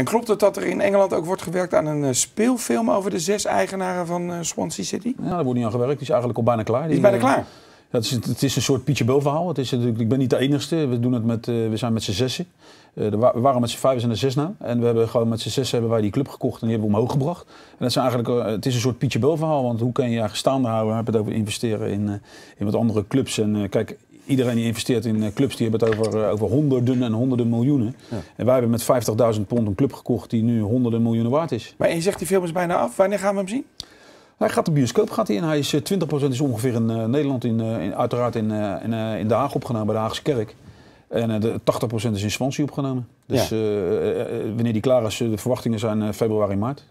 En klopt het dat er in Engeland ook wordt gewerkt aan een eh, speelfilm over de zes eigenaren van eh, Swansea City? Ja, daar wordt niet aan gewerkt. Die is eigenlijk al bijna klaar. Die, eh, is bijna klaar. is, het is een soort Pietje Bul verhaal. Het is, ik ben niet de enigste. We, doen het met, we zijn met z'n zessen. we waren met z'n vijf en zes na. En we hebben gewoon met z'n zes hebben wij die club gekocht en die hebben we omhoog gebracht. En dat is eigenlijk, het is een soort Pietje Bul verhaal. Want hoe kan je je houden? We hebben het over investeren in, in wat andere clubs. En kijk, iedereen die investeert in eh, clubs, die hebben het over, eh, over honderden en honderden miljoenen. En wij hebben met 50.000 pond een club gekocht die nu honderden miljoenen waard is. Maar je zegt die film is bijna af. Wanneer gaan we hem zien? Hij gaat de bioscoop gaat hij in. Hij is 20% eh, is ongeveer in Nederland, in, in, uiteraard in, in, in Den Haag opgenomen bij de Haagse Kerk. En de 80% is in Swansea opgenomen. Dus wanneer die klaar is, de verwachtingen zijn februari, maart.